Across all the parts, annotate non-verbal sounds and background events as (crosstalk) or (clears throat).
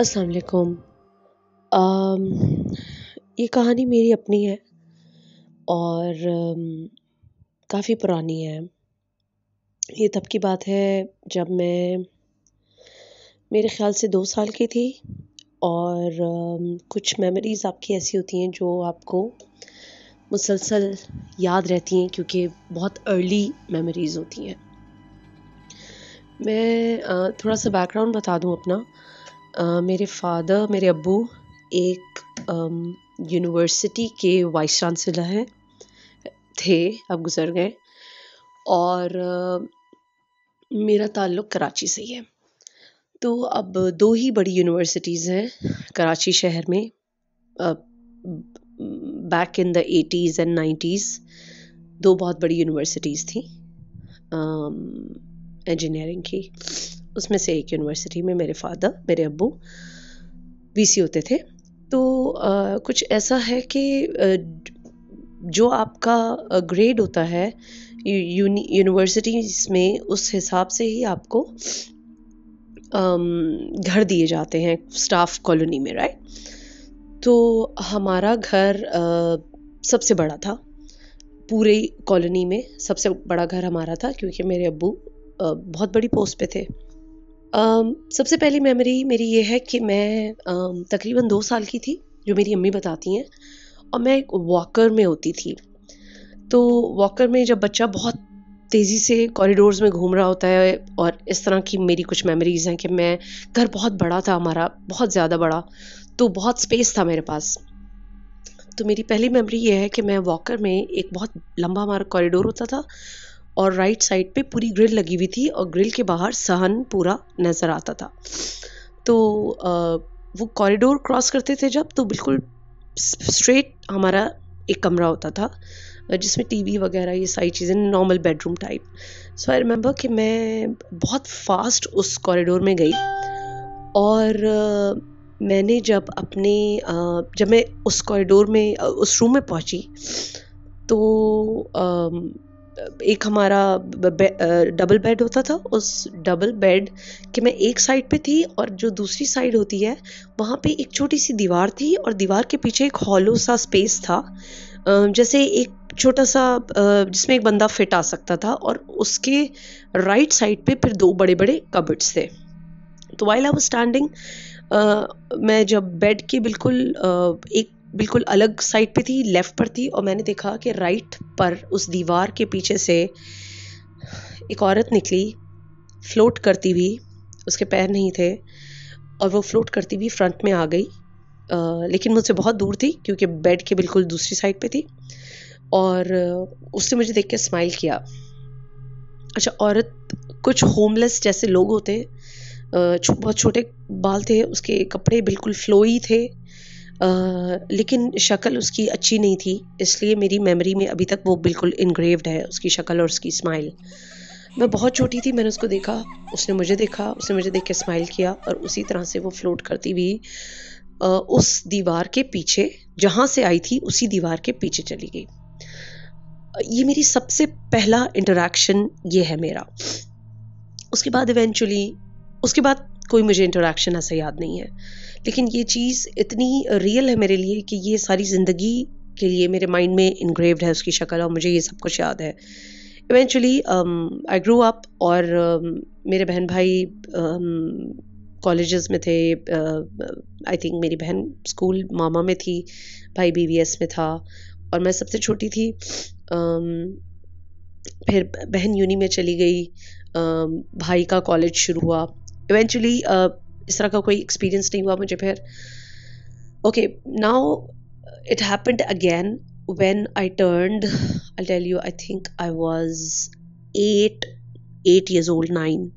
अस्सलाम वालेकुम um, ये कहानी मेरी अपनी है और um, काफ़ी पुरानी है ये तब की बात है जब मैं मेरे ख़्याल से दो साल की थी और um, कुछ मेमोरीज़ आपकी ऐसी होती हैं जो आपको मुसलसल याद रहती हैं क्योंकि बहुत अर्ली मेमोरीज़ होती हैं मैं uh, थोड़ा सा बैकग्राउंड बता दूं अपना मेरे फ़ादर मेरे अबू एक यूनिवर्सिटी के वाइस चांसलर हैं थे अब गुज़र गए और मेरा ताल्लुक़ कराची से ही है तो अब दो ही बड़ी यूनिवर्सिटीज़ हैं कराची शहर में back in the eighties and nineties दो बहुत बड़ी यूनिवर्सिटीज़ थी इंजीनियरिंग की उसमें से एक यूनिवर्सिटी में मेरे फादर मेरे अबू वीसी होते थे तो आ, कुछ ऐसा है कि जो आपका ग्रेड होता है यूनिवर्सिटीज़ में उस हिसाब से ही आपको घर दिए जाते हैं स्टाफ कॉलोनी में राइट तो हमारा घर सबसे बड़ा था पूरे कॉलोनी में सबसे बड़ा घर हमारा था क्योंकि मेरे अबू बहुत बड़ी पोस्ट पे थे सबसे पहली मेमोरी मेरी ये है कि मैं तकरीबन दो साल की थी जो मेरी अम्मी बताती हैं और मैं एक वॉकर में होती थी तो वॉकर में जब बच्चा बहुत तेज़ी से कॉरिडोर्स में घूम रहा होता है और इस तरह की मेरी कुछ मेमोरीज़ हैं कि मैं घर बहुत बड़ा था हमारा बहुत ज़्यादा बड़ा तो बहुत स्पेस था मेरे पास तो मेरी पहली मेमोरी ये है कि मैं वॉकर में एक बहुत लंबा हमारा कॉरिडोर होता था और राइट साइड पे पूरी ग्रिल लगी हुई थी और ग्रिल के बाहर सहन पूरा नज़र आता था तो वो कॉरिडोर क्रॉस करते थे जब तो बिल्कुल स्ट्रेट हमारा एक कमरा होता था जिसमें टीवी वगैरह ये सारी चीज़ें normal bedroom type so I remember कि मैं बहुत फास्ट उस कॉरिडोर में गई और मैंने जब अपने जब मैं उस कॉरिडोर में उस रूम में पहुंची तो एक हमारा बे, डबल बेड होता था उस डबल बेड के मैं एक साइड पे थी और जो दूसरी साइड होती है वहाँ पे एक छोटी सी दीवार थी और दीवार के पीछे एक हॉलो सा स्पेस था जैसे एक छोटा सा जिसमें एक बंदा फिट आ सकता था और उसके राइट साइड पे फिर दो बड़े बड़े कबर्ड्स थे तो वाइल आई वॉज स्टैंडिंग मैं जब बेड के बिल्कुल एक बिल्कुल अलग साइड पे थी लेफ़्ट पर थी और मैंने देखा कि राइट पर उस दीवार के पीछे से एक औरत निकली फ्लोट करती हुई उसके पैर नहीं थे और वो फ्लोट करती हुई फ्रंट में आ गई आ, लेकिन मुझसे बहुत दूर थी क्योंकि बेड के बिल्कुल दूसरी साइड पे थी और उसने मुझे देख के स्माइल किया अच्छा औरत कुछ होमलेस जैसे लोग होते हैं बहुत छोटे बाल थे उसके कपड़े बिल्कुल फ्लोई थे लेकिन शक्ल उसकी अच्छी नहीं थी इसलिए मेरी मेमोरी में अभी तक वो बिल्कुल इनग्रेव्ड है उसकी शक्ल और उसकी स्माइल मैं बहुत छोटी थी मैंने उसको देखा उसने मुझे देखा उसने मुझे देख के स्माइल किया और उसी तरह से वो फ्लोट करती हुई उस दीवार के पीछे जहाँ से आई थी उसी दीवार के पीछे चली गई ये मेरी सबसे पहला इंटरेक्शन ये है मेरा उसके बाद इवेंचुअली उसके बाद कोई मुझे इंटरेक्शन ऐसा याद नहीं है लेकिन ये चीज़ इतनी रियल है मेरे लिए कि ये सारी ज़िंदगी के लिए मेरे माइंड में इंग्रेव्ड है उसकी शक्ल और मुझे ये सब कुछ याद है इवेंचुअली आई ग्रो अप और uh, मेरे बहन भाई कॉलेज um, में थे आई uh, थिंक मेरी बहन स्कूल मामा में थी भाई बी में था और मैं सबसे छोटी थी um, फिर बहन यूनी में चली गई um, भाई का कॉलेज शुरू हुआ इवेंचुअली uh, इस तरह का कोई एक्सपीरियंस नहीं हुआ मुझे फिर okay now it happened again when I turned, I tell you I think I was at eight years old nine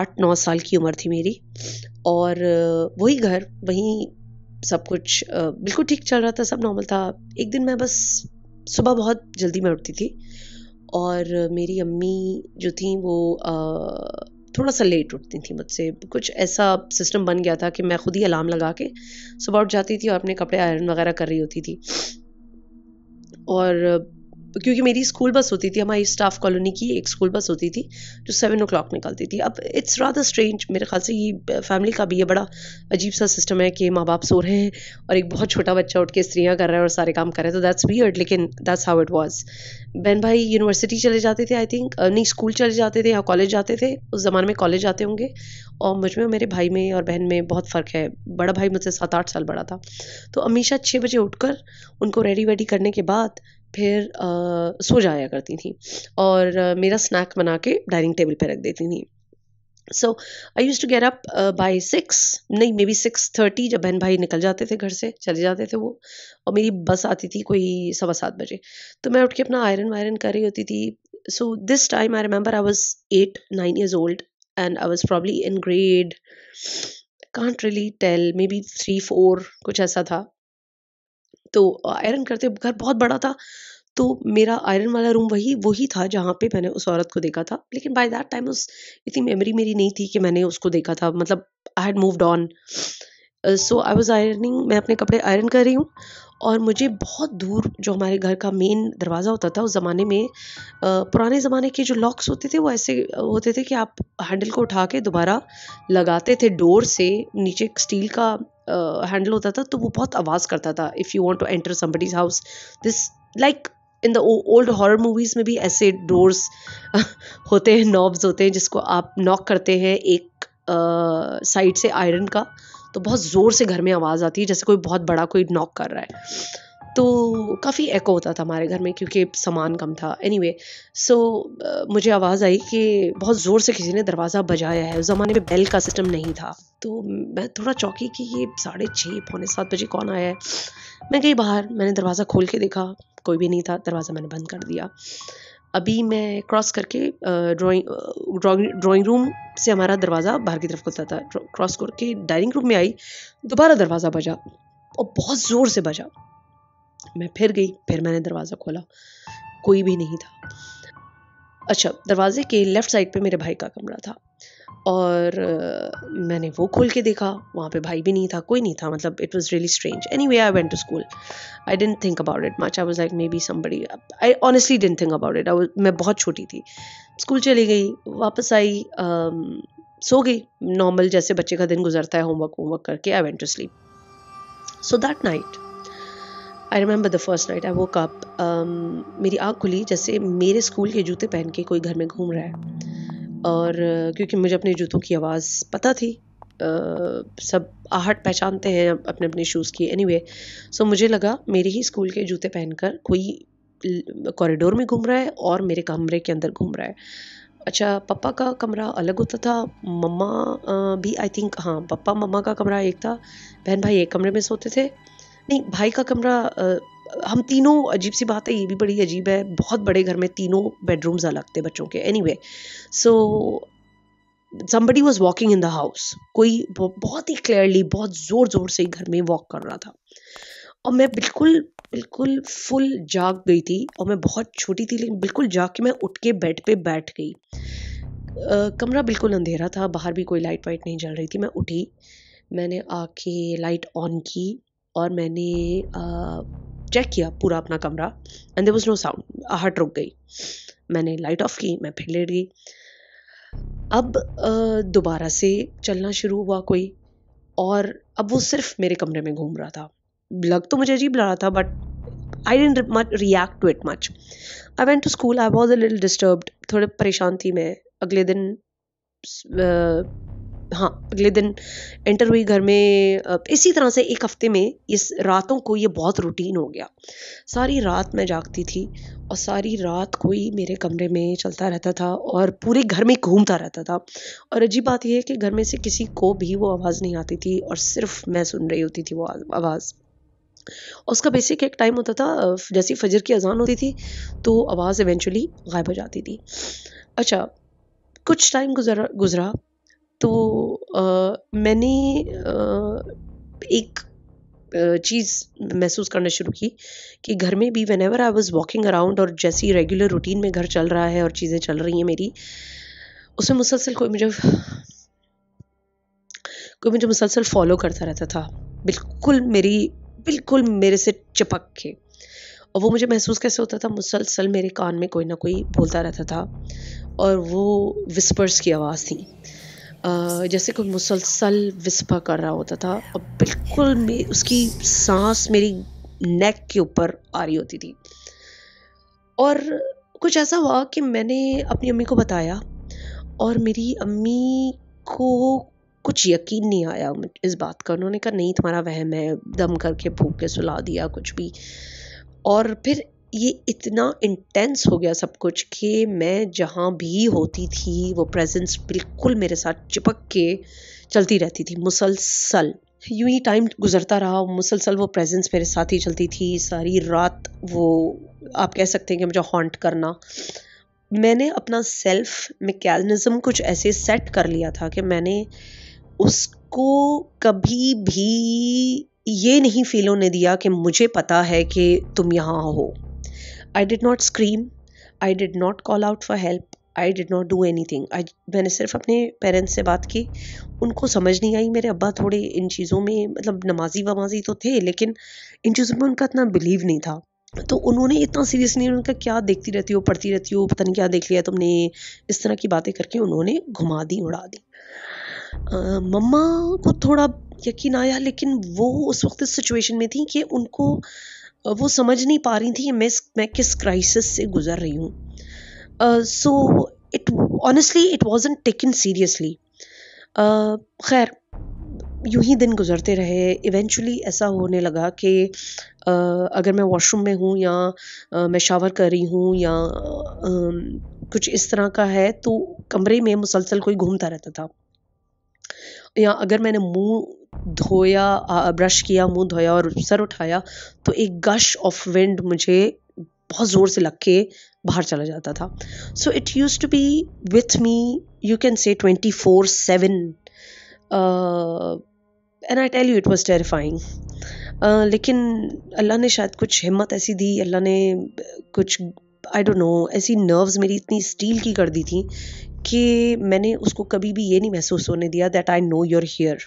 आठ नौ साल की उम्र थी मेरी और uh, वही घर वहीं सब कुछ uh, बिल्कुल ठीक चल रहा था सब नॉर्मल था एक दिन मैं बस सुबह बहुत जल्दी में उठती थी और मेरी अम्मी जो थी वो uh, थोड़ा सा लेट उठती थी मुझसे कुछ ऐसा सिस्टम बन गया था कि मैं खुद ही अलार्म लगा के सुबह उठ जाती थी और अपने कपड़े आयरन वगैरह कर रही होती थी और क्योंकि मेरी स्कूल बस होती थी हमारी स्टाफ कॉलोनी की एक स्कूल बस होती थी जो सेवन ओ क्लाक निकलती थी अब इट्स राधा स्ट्रेंज मेरे ख्याल से ये फैमिली का भी ये बड़ा अजीब सा सिस्टम है कि माँ बाप सो रहे हैं और एक बहुत छोटा बच्चा उठ के स्त्रियाँ कर रहे हैं और सारे काम कर रहे हैं तो दैट्स वियर्ड लेकिन दैट्स हाउ इट वॉज बहन भाई यूनिवर्सिटी चले जाते थे आई थिंक नहीं स्कूल चले जाते थे या कॉलेज जाते थे उस ज़माने में कॉलेज जाते होंगे और मुझ में मेरे भाई में और बहन में बहुत फ़र्क है बड़ा भाई मुझसे सात आठ साल बड़ा था तो अमीशा छः बजे उठकर उनको रेडी वेडी करने के बाद फिर सो जाया करती थी और मेरा स्नैक बना के डाइनिंग टेबल पर रख देती थी so I use to get up by six नहीं मे बी सिक्स थर्टी जब बहन भाई निकल जाते थे घर से चले जाते थे वो और मेरी बस आती थी कोई सवा सात बजे तो मैं उठ के अपना आयरन वायरन कर रही होती थी so this time I remember I was at nine years old and I was probably in grade can't really tell maybe three four कुछ ऐसा था तो आयरन करते घर बहुत बड़ा था तो मेरा आयरन वाला रूम वही वही था जहाँ पे मैंने उस औरत को देखा था लेकिन बाय दैट टाइम उस इतनी मेमोरी मेरी नहीं थी कि मैंने उसको देखा था मतलब I had moved on so I was ironing मैं अपने कपड़े आयरन कर रही हूँ और मुझे बहुत दूर जो हमारे घर का मेन दरवाज़ा होता था उस ज़माने में पुराने ज़माने के जो लॉक्स होते थे वो ऐसे होते थे कि आप हैंडल को उठा के दोबारा लगाते थे डोर से नीचे एक स्टील का हैंडल होता था तो वो बहुत आवाज़ करता था if you want to enter somebody's house this like in the old horror movies में भी ऐसे डोर्स (laughs) होते हैं नॉब्स होते हैं जिसको आप नॉक करते हैं एक साइड से आयरन का तो बहुत ज़ोर से घर में आवाज़ आती है जैसे कोई बहुत बड़ा कोई नॉक कर रहा है तो काफ़ी एको होता था हमारे घर में क्योंकि सामान कम था एनी वे सो मुझे आवाज़ आई कि बहुत ज़ोर से किसी ने दरवाज़ा बजाया है उस ज़माने में बेल का सिस्टम नहीं था तो मैं थोड़ा चौकी कि ये साढ़े छः पौने सात बजे कौन आया है मैं गई बाहर मैंने दरवाज़ा खोल के देखा कोई भी नहीं था दरवाज़ा मैंने बंद कर दिया अभी मैं क्रॉस करके ड्राइंग ड्राइंग रूम से हमारा दरवाज़ा बाहर की तरफ खुलता था क्रॉस करके डाइनिंग रूम में आई दोबारा दरवाज़ा बजा और बहुत ज़ोर से बजा मैं फिर गई फिर मैंने दरवाज़ा खोला कोई भी नहीं था अच्छा दरवाजे के लेफ़्ट साइड पे मेरे भाई का कमरा था और मैंने वो खोल के देखा वहाँ पे भाई भी नहीं था कोई नहीं था मतलब it was really strange anyway I went to school I didn't think about it much I was like maybe somebody I honestly didn't think about it I मैं बहुत छोटी थी स्कूल चली गई वापस आई सो गई नॉर्मल जैसे बच्चे का दिन गुजरता है होमवर्क वोमवर्क करके I went to sleep so that night I remember the first night I woke up मेरी आँख खुली जैसे मेरे स्कूल के जूते पहन के कोई घर में घूम रहा है और क्योंकि मुझे अपने जूतों की आवाज़ पता थी आ, सब आहट पहचानते हैं अपने अपने शूज़ की एनी anyway, सो मुझे लगा मेरे ही स्कूल के जूते पहनकर कोई कॉरिडोर में घूम रहा है और मेरे कमरे के अंदर घूम रहा है अच्छा पापा का कमरा अलग होता था मम्मा भी आई थिंक हाँ पापा मम्मा का कमरा एक था बहन भाई एक कमरे में सोते थे नहीं भाई का कमरा हम तीनों अजीब सी बात है ये भी बड़ी अजीब है बहुत बड़े घर में तीनों बेडरूम्स अलग थे बच्चों के anyway so somebody was walking in the house कोई बहुत ही क्लियरली बहुत ज़ोर ज़ोर से घर में वॉक कर रहा था और मैं बिल्कुल बिल्कुल फुल जाग गई थी और मैं बहुत छोटी थी लेकिन बिल्कुल जाग के मैं उठ के बेड पे बैठ गई कमरा बिल्कुल अंधेरा था बाहर भी कोई लाइट वाइट नहीं जल रही थी मैं उठी मैंने आके लाइट ऑन की और मैंने आ, चेक किया पूरा अपना कमरा and there was no sound आहट रुक गई मैंने लाइट ऑफ की मैं फिर लेट गई अब दोबारा से चलना शुरू हुआ कोई और अब वो सिर्फ मेरे कमरे में घूम रहा था लग तो मुझे अजीब लग रहा था but I didn't much react to it much I went to school I was a little disturb थोड़े परेशान थी मैं अगले दिन हाँ अगले दिन एंटर हुई घर में इसी तरह से एक हफ्ते में इस रातों को ये बहुत रूटीन हो गया सारी रात मैं जागती थी और सारी रात कोई मेरे कमरे में चलता रहता था और पूरे घर में घूमता रहता था और अजीब बात यह है कि घर में से किसी को भी वो आवाज़ नहीं आती थी और सिर्फ मैं सुन रही होती थी वो आवाज़ और उसका बेसिक एक टाइम होता था जैसे फजर की अजान होती थी तो आवाज़ इवेंचुअली गायब हो जाती थी अच्छा कुछ टाइम गुजरा गुजरा तो मैंने एक चीज़ महसूस करना शुरू की कि घर में भी whenever I was walking around और जैसी रेगुलर रूटीन में घर चल रहा है और चीज़ें चल रही हैं मेरी उसमें मुसलसल कोई मुझे कोई मुझे मुसलसल फॉलो करता रहता था बिल्कुल मेरी बिल्कुल मेरे से चिपक के और वो मुझे महसूस कैसे होता था मुसलसल मेरे कान में कोई ना कोई बोलता रहता था और वो विस्पर्स की आवाज़ थी जैसे कोई मुसलसल विस्पा कर रहा होता था और बिल्कुल मे उसकी सांस मेरी नेक के ऊपर आ रही होती थी और कुछ ऐसा हुआ कि मैंने अपनी अम्मी को बताया और मेरी अम्मी को कुछ यकीन नहीं आया इस बात का उन्होंने कहा नहीं तुम्हारा वहम है दम करके भूख के सुला दिया कुछ भी और फिर ये इतना इंटेंस हो गया सब कुछ कि मैं जहाँ भी होती थी वो प्रेजेंस बिल्कुल मेरे साथ चिपक के चलती रहती थी मुसलसल यूं ही टाइम गुजरता रहा मुसलसल वो प्रेजेंस मेरे साथ ही चलती थी सारी रात वो आप कह सकते हैं कि मुझे हॉन्ट करना मैंने अपना सेल्फ मेकेनिज़म कुछ ऐसे सेट कर लिया था कि मैंने उसको कभी भी ये नहीं फील होने दिया कि मुझे पता है कि तुम यहाँ हो I did not scream I did not call out for help I did not do anything मैंने सिर्फ अपने पेरेंट्स से बात की उनको समझ नहीं आई मेरे अब्बा थोड़े इन चीज़ों में मतलब नमाजी वमाजी तो थे लेकिन इन चीज़ों में उनका इतना बिलीव नहीं था तो उन्होंने इतना सीरियस नहीं उनका क्या देखती रहती हो पढ़ती रहती हो पता नहीं क्या देख लिया तुमने इस तरह की बातें करके उन्होंने घुमा दी उड़ा दी मम्मा को थोड़ा यकीन आया लेकिन वो उस वक्त इस सिचुएशन में थी कि उनको वो समझ नहीं पा रही थी मैं मैं किस क्राइसिस से गुज़र रही हूँ so it honestly it wasn't taken seriously खैर यूं ही दिन गुजरते रहे इवेंचुअली ऐसा होने लगा कि uh, अगर मैं वॉशरूम में हूँ या uh, मैं शावर कर रही हूँ या uh, कुछ इस तरह का है तो कमरे में मुसलसल कोई घूमता रहता था या अगर मैंने मुंह धोया ब्रश किया मुंह धोया और सर उठाया तो एक गश ऑफ विंड मुझे बहुत ज़ोर से लग के बाहर चला जाता था so it use to be with me you can say twenty four seven and I tell you it was terrifying लेकिन अल्लाह ने शायद कुछ हिम्मत ऐसी दी अल्लाह ने कुछ आई डोंट नो ऐसी नर्व्स मेरी इतनी स्टील की कर दी थी कि मैंने उसको कभी भी ये नहीं महसूस होने दिया that I know you're here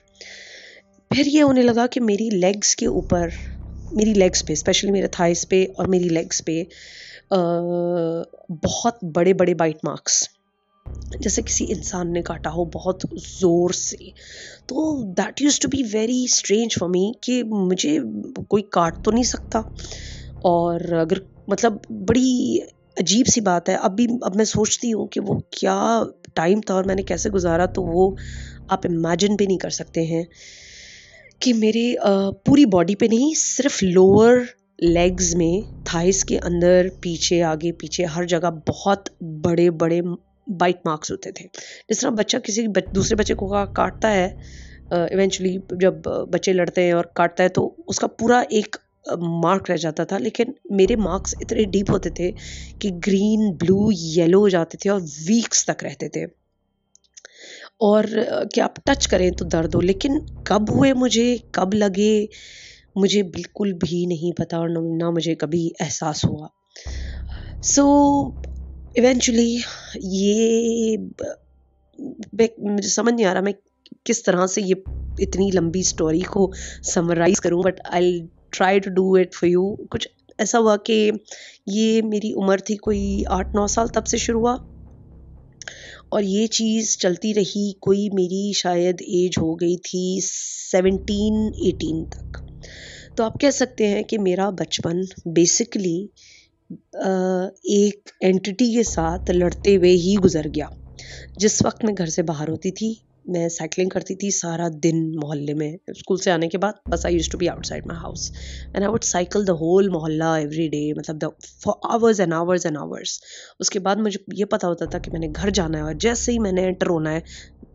फिर ये होने लगा कि मेरी लेग्स के ऊपर मेरी लेग्स पे स्पेशली मेरे थाइस पे और मेरी लेग्स पे आ, बहुत बड़े बड़े बाइट मार्क्स जैसे किसी इंसान ने काटा हो बहुत ज़ोर से तो that use to be very strange for me कि मुझे कोई काट तो नहीं सकता और अगर मतलब बड़ी अजीब सी बात है अब भी अब मैं सोचती हूँ कि वो क्या टाइम था और मैंने कैसे गुजारा तो वो आप इमेजिन भी नहीं कर सकते हैं कि मेरे पूरी बॉडी पे नहीं सिर्फ लोअर लेग्स में थाइस के अंदर पीछे आगे पीछे हर जगह बहुत बड़े बड़े बाइट मार्क्स होते थे जिस तरह बच्चा किसी दूसरे बच्चे को का, काटता है इवेंचुअली जब बच्चे लड़ते हैं और काटता है तो उसका पूरा एक मार्क रह जाता था लेकिन मेरे मार्क्स इतने डीप होते थे कि ग्रीन ब्लू येलो हो जाते थे और वीक्स तक रहते थे और क्या आप टच करें तो दर्द हो लेकिन कब हुए मुझे कब लगे मुझे बिल्कुल भी नहीं पता और ना मुझे कभी एहसास हुआ सो so, इवेंचुअली ये मुझे समझ नहीं आ रहा मैं किस तरह से ये इतनी लंबी स्टोरी को समराइज करूं but I try to do it for you कुछ ऐसा हुआ कि ये मेरी उम्र थी कोई आठ नौ साल तब से शुरू हुआ और ये चीज़ चलती रही कोई मेरी शायद एज हो गई थी सेवनटीन एटीन तक तो आप कह सकते हैं कि मेरा बचपन बेसिकली एक एंटिटी के साथ लड़ते हुए ही गुजर गया जिस वक्त मैं घर से बाहर होती थी मैं साइकिलिंग करती थी सारा दिन मोहल्ले में स्कूल से आने के बाद बस I use to be outside my house and I would cycle the whole मोहल्ला एवरी डे मतलब the for hours and hours and hours उसके बाद मुझे ये पता होता था कि मैंने घर जाना है और जैसे ही मैंने एंटर होना है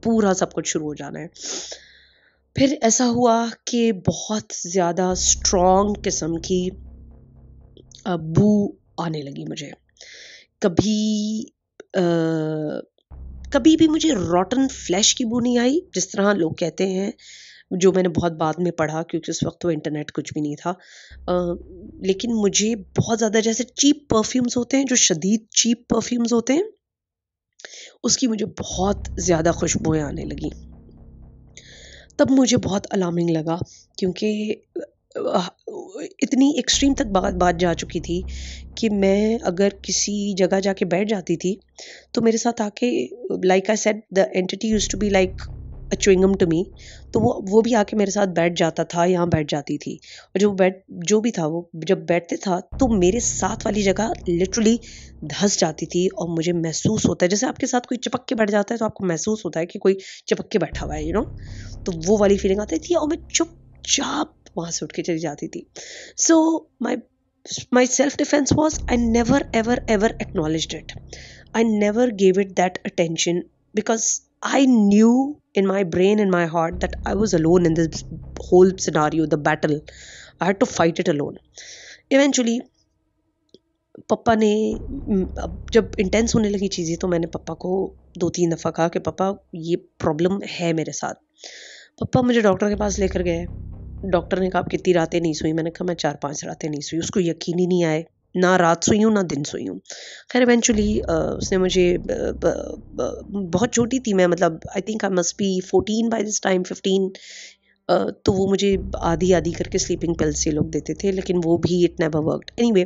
पूरा सब कुछ शुरू हो जाना है फिर ऐसा हुआ कि बहुत ज़्यादा स्ट्रॉन्ग किस्म की बू आने लगी मुझे कभी आ, कभी भी मुझे रॉटन फ्लैश की बू नहीं आई जिस तरह लोग कहते हैं जो मैंने बहुत बाद में पढ़ा क्योंकि उस वक्त तो इंटरनेट कुछ भी नहीं था आ, लेकिन मुझे बहुत ज़्यादा जैसे चीप परफ्यूम्स होते हैं जो शदीद चीप परफ्यूम्स होते हैं उसकी मुझे बहुत ज़्यादा खुशबुएँ आने लगी तब मुझे बहुत अलार्मिंग लगा क्योंकि इतनी एक्सट्रीम तक बात बात जा चुकी थी कि मैं अगर किसी जगह जाके बैठ जाती थी तो मेरे साथ आके like I said the entity use to be like a chewing gum to me तो वो वो भी आके मेरे साथ बैठ जाता था यहाँ बैठ जाती थी और जो बैठ जो भी था वो जब बैठते था तो मेरे साथ वाली जगह लिटरली धस जाती थी और मुझे महसूस होता है जैसे आपके साथ कोई चिपक के बैठ जाता है तो आपको महसूस होता है कि कोई चिपक के बैठा हुआ है यू नो तो वो वाली फीलिंग आती थी और मैं चुपचाप वहाँ से उठ के चली जाती थी so my my self defence was I never ever ever acknowledge it I never gave it that attention because I knew in my brain in my heart that I was alone in this whole scenario the battle I had to fight it alone eventually पप्पा ने जब intense होने लगी चीज़ें तो मैंने पप्पा को दो तीन दफ़ा कहा कि पापा ये प्रॉब्लम है मेरे साथ पापा मुझे डॉक्टर के पास लेकर गए डॉक्टर ने कहा कितनी रातें नहीं सोई मैंने कहा मैं चार पांच रातें नहीं सोई उसको यकीन ही नहीं आए ना रात सोई हूँ ना दिन सोई हूँ खैर इवेंचुअली उसने मुझे बहुत छोटी थी मैं मतलब I think I must be fourteen by this time fifteen तो वो मुझे आधी आधी करके स्लीपिंग पिल्स ये लोग देते थे लेकिन वो भी इट नेवर वर्कड वे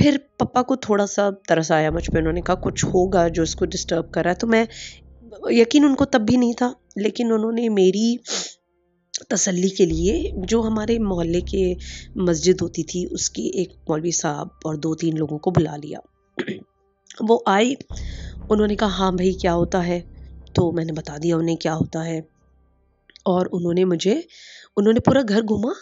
फिर पापा को थोड़ा सा तरस आया मुझ पर उन्होंने कहा कुछ होगा जो इसको डिस्टर्ब करा तो मैं यकीन उनको तब भी नहीं था लेकिन उन्होंने मेरी तसल्ली के लिए जो हमारे मोहल्ले के मस्जिद होती थी उसकी एक मौलवी साहब और दो तीन लोगों को बुला लिया (clears throat) वो आए उन्होंने कहा हाँ भाई क्या होता है तो मैंने बता दिया उन्हें क्या होता है और उन्होंने मुझे उन्होंने पूरा घर घूमा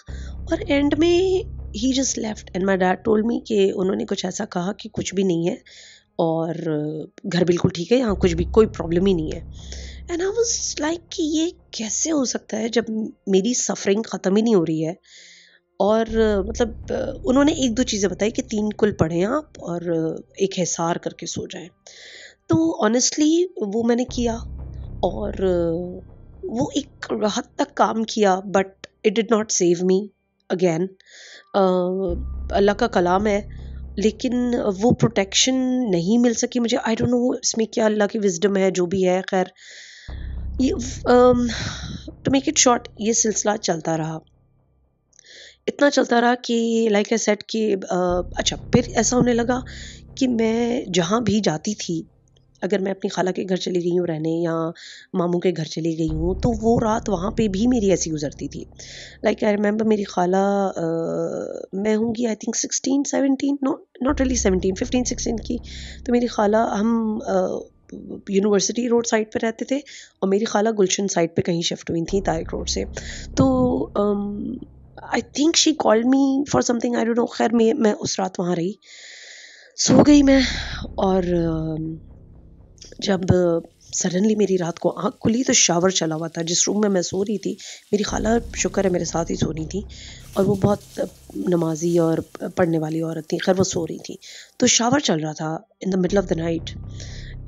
और एंड में ही just left and my dad told me कि उन्होंने कुछ ऐसा कहा कि कुछ भी नहीं है और घर बिल्कुल ठीक है यहाँ कुछ भी कोई प्रॉब्लम ही नहीं है एंड आई वॉज लाइक कि ये कैसे हो सकता है जब मेरी सफरिंग ख़त्म ही नहीं हो रही है और मतलब उन्होंने एक दो चीज़ें बताई कि तीन कुल पढ़ें आप और एक हिसार करके सो जाएं तो ऑनेस्टली वो मैंने किया और वो एक हद तक काम किया but it did not save me again Allah का कलाम है लेकिन वो प्रोटेक्शन नहीं मिल सकी मुझे आई डोंट नो इसमें क्या अल्लाह की विजडम है जो भी है खैर टू मेक इट शॉर्ट ये सिलसिला चलता रहा इतना चलता रहा कि लाइक आई सेट कि uh, अच्छा फिर ऐसा होने लगा कि मैं जहाँ भी जाती थी अगर मैं अपनी खाला के घर चली गई हूँ रहने या मामू के घर चली गई हूँ तो वो रात वहाँ पे भी मेरी ऐसी गुजरती थी लाइक आई रिमेंबर मेरी खाला uh, मैं होंगी I think sixteen seventeen no not really seventeen fifteen sixteen की तो मेरी खाला हम uh, यूनिवर्सिटी रोड साइड पे रहते थे और मेरी खाला गुलशन साइड पे कहीं शिफ्ट हुई थी तारिक रोड से तो I think she called me for something I don't know खैर मैं मैं उस रात वहाँ रही सो गई मैं और um, जब सडनली मेरी रात को आँख खुली तो शावर चला हुआ था जिस रूम में मैं सो रही थी मेरी खाला शुक्र है मेरे साथ ही सो रही थी और वो बहुत uh, नमाजी और पढ़ने वाली औरत थी खैर वो सो रही थी तो शावर चल रहा था in the middle of the night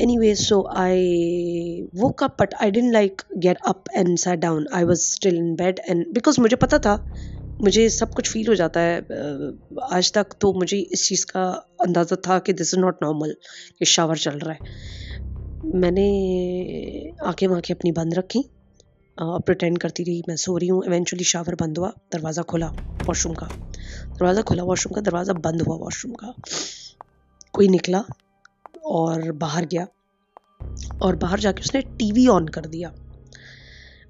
anyway so i woke up but i didn't like get up and sat down i was still in bed and because मुझे पता था मुझे सब कुछ फील हो जाता है आज तक तो मुझे इस चीज़ का अंदाज़ा था कि दिस इज़ नॉट नॉर्मल कि शावर चल रहा है मैंने आँखें वाँखें अपनी बंद रखी और प्रटेंड करती रही मैं सो रही हूँ इवेंचुअली शावर बंद हुआ दरवाज़ा खुला वॉशरूम का दरवाज़ा खुला वॉशरूम का दरवाज़ा बंद हुआ वॉशरूम का कोई निकला और बाहर गया और बाहर जाके उसने टीवी ऑन कर दिया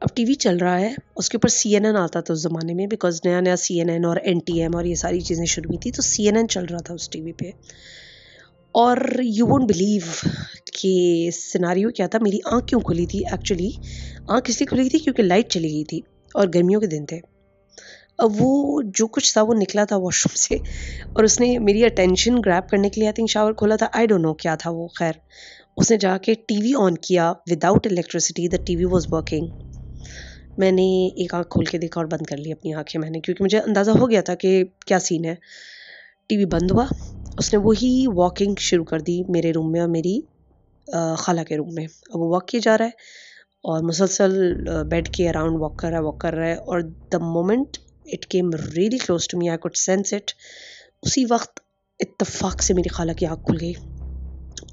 अब टीवी चल रहा है उसके ऊपर सी एन एन आता था उस ज़माने में बिकॉज नया नया सी एन एन और एन टी एम और ये सारी चीज़ें शुरू हुई थी तो सी एन एन चल रहा था उस टी वी पे और यू वोंट बिलीव कि सिनारी क्या था मेरी आँख क्यों खुली थी एक्चुअली आँख इसलिए खुली थी क्योंकि लाइट चली गई थी और गर्मियों के दिन थे अब वो जो कुछ था वो निकला था वॉशरूम से और उसने मेरी अटेंशन ग्रैब करने के लिए आई थिंक शावर खोला था आई डोंट नो क्या था वो खैर उसने जाके टीवी ऑन किया without electricity the TV was working मैंने एक आँख खोल के देखा और बंद कर ली अपनी आँखें मैंने क्योंकि मुझे अंदाज़ा हो गया था कि क्या सीन है टीवी बंद हुआ उसने वही वॉकिंग शुरू कर दी मेरे रूम में और मेरी खाला के रूम में अब वो वॉक किया जा रहा है और मुसलसल बेड के अराउंड वॉक कर रहा है वॉक कर रहा है और the moment it came really close to me I could sense it उसी वक्त इतफाक़ से मेरी खाला की आँख खुल गई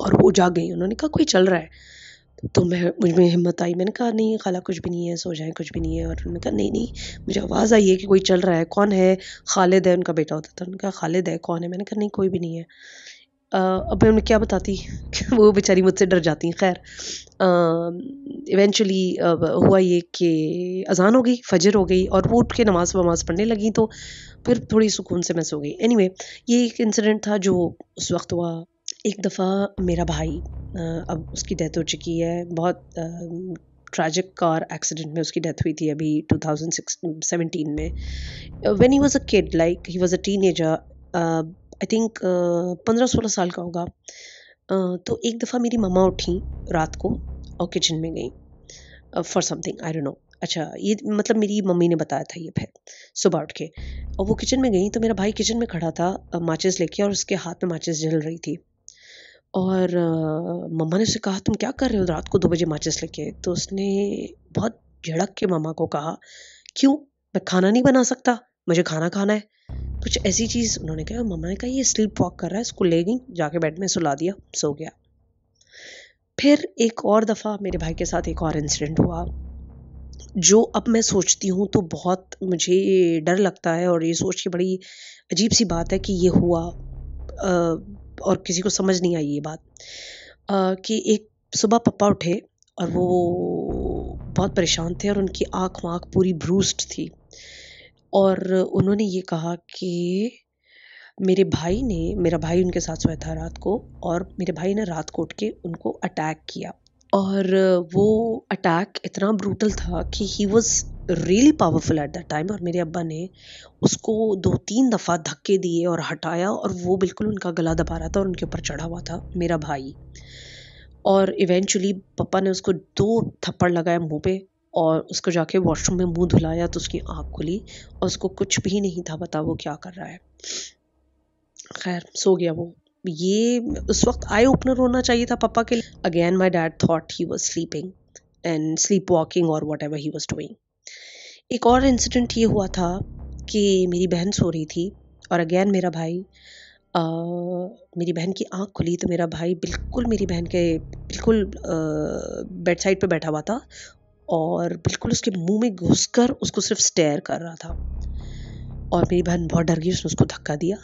और वो जाग गई उन्होंने कहा कोई चल रहा है तो मैं मुझ में हिम्मत आई मैंने कहा नहीं खाला कुछ भी नहीं है सो जाए कुछ भी नहीं है और उन्होंने कहा नहीं नहीं मुझे आवाज़ आई है कि कोई चल रहा है कौन है खालिद है उनका बेटा होता था उन्होंने कहा खालिद है कौन है मैंने कहा नहीं कोई भी नहीं है अब मैं उन्हें क्या बताती (laughs) वो बेचारी मुझसे डर जाती हैं खैर इवेंचुअली हुआ ये कि अजान हो गई फजर हो गई और वो उठ के नमाज वमाज पढ़ने लगी तो फिर थोड़ी सुकून से मैं सो गई एनी anyway, ये एक इंसिडेंट था जो उस वक्त हुआ एक दफ़ा मेरा भाई अब उसकी डेथ हो चुकी है बहुत ट्रैजिक कार एक्सीडेंट में उसकी डेथ हुई थी अभी टू थाउजेंड सिक्स सेवेंटीन में when he was a kid like he was a teenager I think पंद्रह सोलह साल का होगा तो एक दफ़ा मेरी मम्मा उठी रात को और किचन में गई for something I don't know अच्छा ये मतलब मेरी मम्मी ने बताया था ये फिर सुबह उठ के और वो किचन में गई तो मेरा भाई किचन में खड़ा था माचिस लेके और उसके हाथ में माचिस जल रही थी और मम्मा ने उसे कहा तुम क्या कर रहे हो रात को दो बजे माचिस लेके तो उसने बहुत झड़क के मामा को कहा क्यों मैं खाना नहीं बना सकता मुझे खाना खाना है कुछ ऐसी चीज़ उन्होंने कहा मम्मा ने कहा ये स्लीप वॉक कर रहा है इसको ले गई जाके बेड में सुला दिया सो गया फिर एक और दफ़ा मेरे भाई के साथ एक और इंसिडेंट हुआ जो अब मैं सोचती हूँ तो बहुत मुझे डर लगता है और ये सोच के बड़ी अजीब सी बात है कि ये हुआ और किसी को समझ नहीं आई ये बात कि एक सुबह पप्पा उठे और वो बहुत परेशान थे और उनकी आँख वाँख पूरी ब्रूस्ड थी और उन्होंने ये कहा कि मेरे भाई ने मेरा भाई उनके साथ सोया था रात को और मेरे भाई ने रात को उठ के उनको अटैक किया और वो अटैक इतना ब्रूटल था कि he was really powerful at that time और मेरे अब्बा ने उसको दो तीन दफ़ा धक्के दिए और हटाया और वो बिल्कुल उनका गला दबा रहा था और उनके ऊपर चढ़ा हुआ था मेरा भाई और इवेंचुअली पप्पा ने उसको दो थप्पड़ लगाया मुंह पे और उसको जाके वॉशरूम में मुंह धुलाया तो उसकी आँख खुली और उसको कुछ भी नहीं था पता वो क्या कर रहा है खैर सो गया वो ये उस वक्त आई ओपनर होना चाहिए था पापा के लिए again my dad thought he was sleeping and sleep walking और whatever he was doing एक और इंसिडेंट ये हुआ था कि मेरी बहन सो रही थी और अगेन मेरा भाई आ, मेरी बहन की आँख खुली तो मेरा भाई बिल्कुल मेरी बहन के बिल्कुल बेड साइड पर बैठा हुआ था और बिल्कुल उसके मुंह में घुसकर उसको सिर्फ स्टेयर कर रहा था और मेरी बहन बहुत डर गई उसने उसको धक्का दिया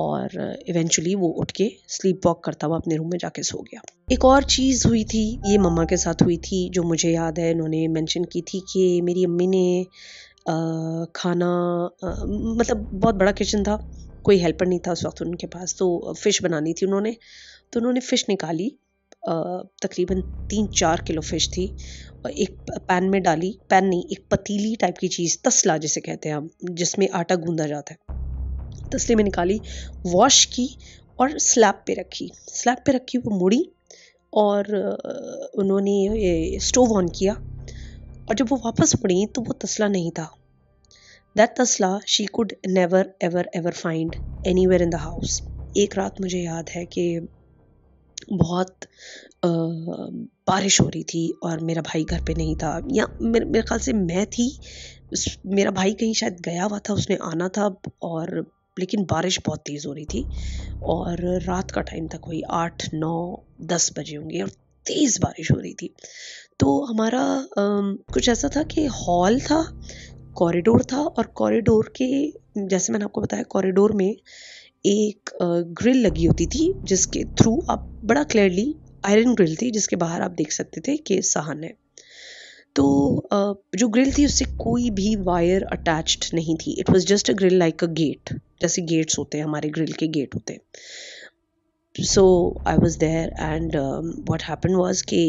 और इवेंचुअली वो उठ के स्लीप वॉक करता हुआ अपने रूम में जाके सो गया एक और चीज़ हुई थी ये मम्मा के साथ हुई थी जो मुझे याद है इन्होंने मेंशन की थी कि मेरी अम्मी ने आ, खाना आ, मतलब बहुत बड़ा किचन था कोई हेल्पर नहीं था उस वक्त उनके पास तो फ़िश बनानी थी उन्होंने तो उन्होंने फ़िश निकाली तकरीबन तीन चार किलो फिश थी और एक पैन में डाली पैन नहीं एक पतीली टाइप की चीज़ तसला जिसे कहते हैं हम जिसमें आटा गूंदा जाता है तसले में निकाली वॉश की और स्लैब पे रखी स्लैब पे रखी वो मुड़ी और उन्होंने स्टोव ऑन किया और जब वो वापस मुड़ी तो वो तसला नहीं था दैट तसला she could never ever ever find anywhere in the house एक रात मुझे याद है कि बहुत बारिश हो रही थी और मेरा भाई घर पे नहीं था या मेरे मेरे ख़्याल से मैं थी मेरा भाई कहीं शायद गया हुआ था उसने आना था और लेकिन बारिश बहुत तेज़ हो रही थी और रात का टाइम था कोई आठ नौ दस बजे होंगे और तेज़ बारिश हो रही थी तो हमारा कुछ ऐसा था कि हॉल था कॉरिडोर था और कॉरिडोर के जैसे मैंने आपको बताया कॉरिडोर में एक ग्रिल लगी होती थी जिसके थ्रू आप बड़ा क्लियरली आयरन ग्रिल थी जिसके बाहर आप देख सकते थे कि सहन है तो जो ग्रिल थी उससे कोई भी वायर अटैच्ड नहीं थी it was just a grill like a gate जैसे गेट्स होते हैं हमारे ग्रिल के गेट होते हैं so I was there and what happen was कि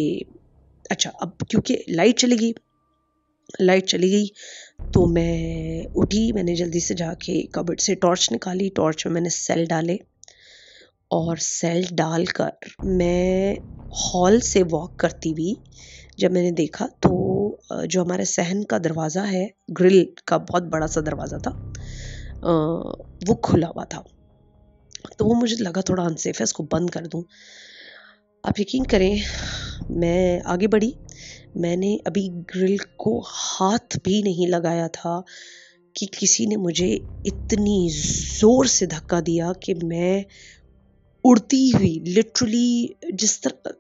अच्छा अब क्योंकि लाइट चली गई लाइट चली गई तो मैं उठी मैंने जल्दी से जाके कबर्ड से टॉर्च निकाली टॉर्च में मैंने सेल डाले और सेल डाल कर मैं हॉल से वॉक करती हुई जब मैंने देखा तो जो हमारे सहन का दरवाज़ा है ग्रिल का बहुत बड़ा सा दरवाज़ा था वो खुला हुआ था तो वो मुझे लगा थोड़ा अनसेफ है इसको बंद कर दूँ आप यकीन करें मैं आगे बढ़ी मैंने अभी ग्रिल को हाथ भी नहीं लगाया था कि किसी ने मुझे इतनी ज़ोर से धक्का दिया कि मैं उड़ती हुई लिटरली जिस तरह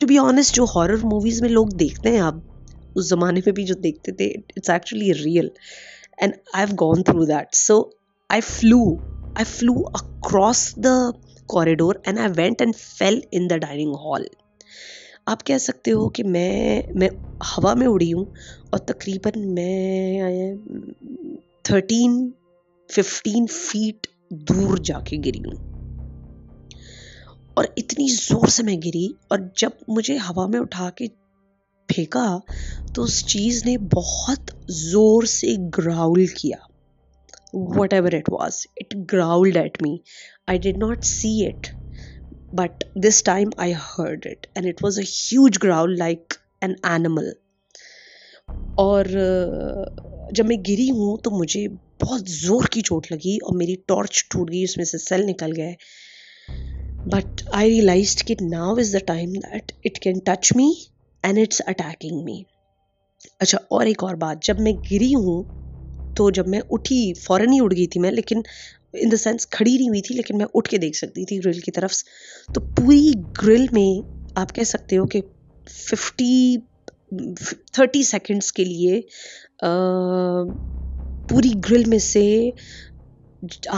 टू बी ऑनेस्ट जो हॉरर मूवीज़ में लोग देखते हैं आप उस ज़माने में भी जो देखते थे it's actually real and I have gone through that so I flew I flew across the corridor and I went and fell in the dining hall आप कह सकते हो कि मैं मैं हवा में उड़ी हूँ और तकरीबन मैं थर्टीन फिफ्टीन फीट दूर जाके गिरी हूँ और इतनी ज़ोर से मैं गिरी और जब मुझे हवा में उठा के फेंका तो उस चीज़ ने बहुत ज़ोर से ग्राउल किया whatever it was it growled at me I did not see it But this time I heard it, and it was a huge growl like an animal. और जब मैं गिरी हूँ तो मुझे बहुत ज़ोर की चोट लगी और मेरी टॉर्च टूट गई उसमें से सेल निकल गए बट आई रियलाइज कि now is the time that it can touch me and it's attacking me अच्छा और एक और बात जब मैं गिरी हूँ तो जब मैं उठी फ़ौरन ही उड़ गई थी मैं लेकिन इन द सेंस खड़ी नहीं हुई थी लेकिन मैं उठ के देख सकती थी ग्रिल की तरफ तो पूरी ग्रिल में आप कह सकते हो कि फिफ्टी थर्टी सेकेंड्स के लिए आ, पूरी ग्रिल में से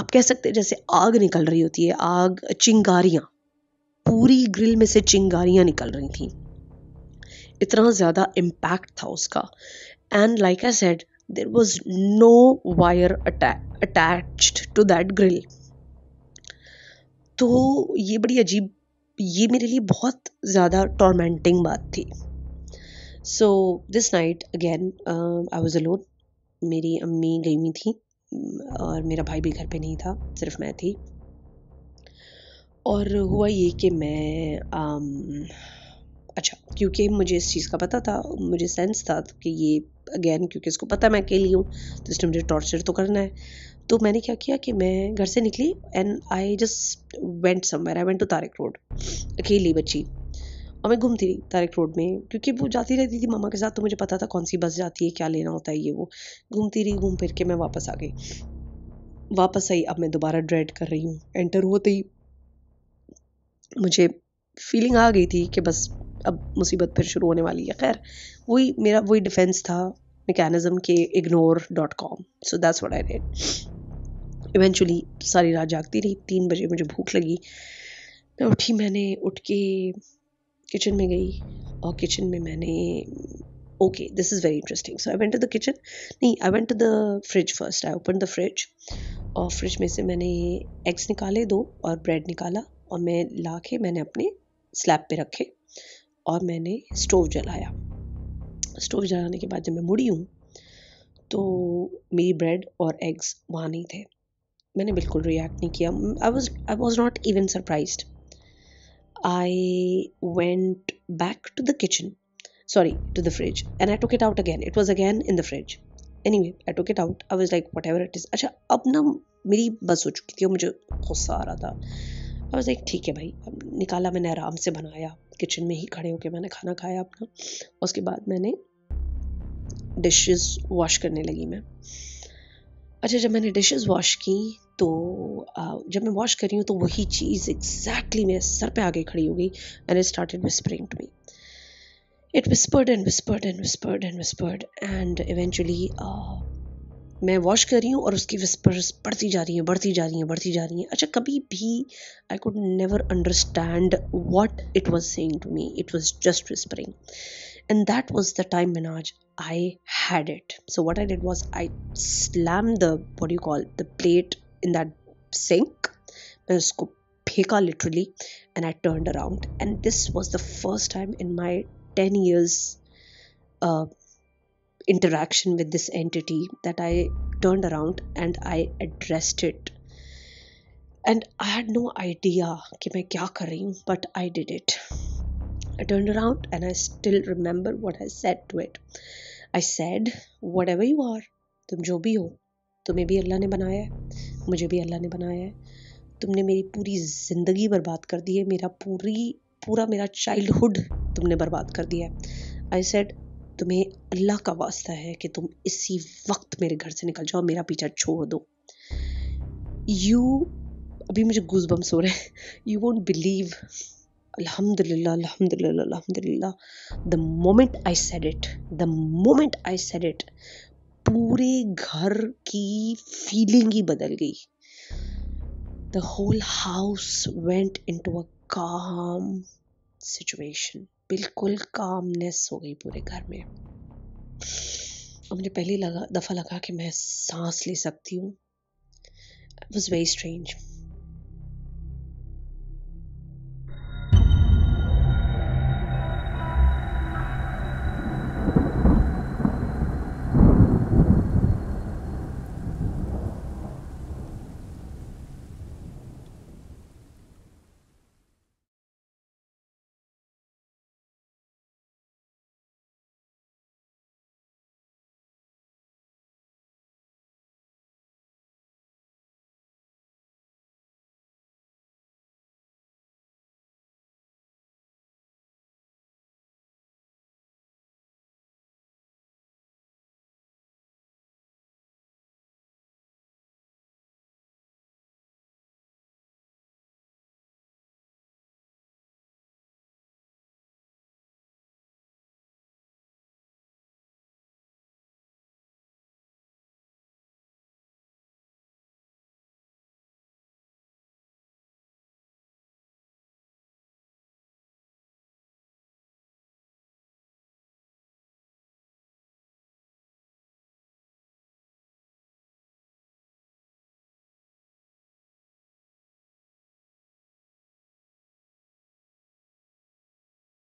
आप कह सकते हैं जैसे आग निकल रही होती है आग चिंगारियाँ पूरी ग्रिल में से चिंगारियाँ निकल रही थी इतना ज़्यादा इम्पैक्ट था उसका and like I said there was no wire atta- attached to that grill तो ये बड़ी अजीब ये मेरे लिए बहुत ज़्यादा टॉर्मेंटिंग बात थी so this night again I was alone मेरी अम्मी गई हुई थी और मेरा भाई भी घर पे नहीं था सिर्फ मैं थी और हुआ ये कि मैं um, अच्छा क्योंकि मुझे इस चीज़ का पता था मुझे सेंस था कि ये अगेन क्योंकि इसको पता मैं अकेली हूँ तो इसने मुझे टॉर्चर तो करना है तो मैंने क्या किया कि मैं घर से निकली and I just went somewhere I went to Tariq road अकेली बच्ची और मैं घूमती रही तारक रोड में क्योंकि वो जाती रहती थी मामा के साथ तो मुझे पता था कौन सी बस जाती है क्या लेना होता है ये वो घूमती रही घूम फिर के मैं वापस आ गई वापस आई अब मैं दोबारा ड्रेड कर रही हूँ एंटर होते ही मुझे फीलिंग आ गई थी कि बस अब मुसीबत फिर शुरू होने वाली है खैर वही मेरा वही डिफेंस था मेकेनिज़म के ignore dot com so that's what I did eventually सारी रात जागती रही तीन बजे मुझे भूख लगी मैं उठी मैंने उठ के किचन में गई और किचन में मैंने okay this is very interesting so I went to the kitchen नहीं I went to the fridge first I open the fridge और फ्रिज में से मैंने एग्स निकाले दो और ब्रेड निकाला और मैं ला के मैंने अपने स्लैब पे रखे और मैंने स्टोव जलाया स्टोव जलाने के बाद जब मैं मुड़ी हूँ तो मेरी ब्रेड और एग्स वहाँ नहीं थे मैंने बिल्कुल रिएक्ट नहीं किया I was I was not even surprise I went back to the kitchen the fridge and I and i out it it was it in the fridge anyway I i took out I was like whatever it is अच्छा अब ना मेरी बस हो चुकी थी और मुझे गुस्सा आ रहा था आई वॉज लाइक ठीक है भाई अब निकाला मैंने आराम से बनाया किचन में ही खड़े होकर मैंने खाना खाया अपना उसके बाद मैंने डिशेस वॉश करने लगी मैं अच्छा जब मैंने डिशेस वॉश की तो जब मैं वॉश कर रही हूँ तो वही चीज़ एग्जैक्टली मेरे सर पे आगे खड़ी हो गई and started whispering to me it whispered and whispered and whispered and whispered and eventually मैं वॉश कर रही हूँ और उसकी विस्पर्स बढ़ती जा रही हैं बढ़ती जा रही हैं बढ़ती जा रही हैं अच्छा कभी भी I could never understand what it was saying to me it was just whispering and that was the time आज I had it so what I did was I slam the what you call the plate in that sink मैं उसको फेंका literally and I turn around and this was the first time in my ten years interaction with this entity that I turned around and I addressed it. And I had no idea ki main kya kar rahi हूँ but I did it. I turned around and I still remember what I said to it. I said, whatever you are, tum jo bhi ho, tumhe bhi Allah ne banaya hai, mujhe bhi Allah ne banaya hai, tumne meri puri zindagi barbaad kar di hai, mera puri, pura mera childhood tumne barbaad kar दिया hai. I said, तुम्हें अल्लाह का वास्ता है कि तुम इसी वक्त मेरे घर से निकल जाओ मेरा पीछा छोड़ दो यू अभी मुझे गूजबम्स हो रहे हैं यू वोंट बिलीव अल्हम्दुलिल्लाह अल्हम्दुलिल्लाह अल्हम्दुलिल्लाह the moment I said it the moment I said it पूरे घर की फीलिंग ही बदल गई the whole house went into a calm situation बिल्कुल कामनेस हो गई पूरे घर में मुझे पहली लगा दफ़ा लगा कि मैं सांस ले सकती हूँ वॉज वेरी स्ट्रेंज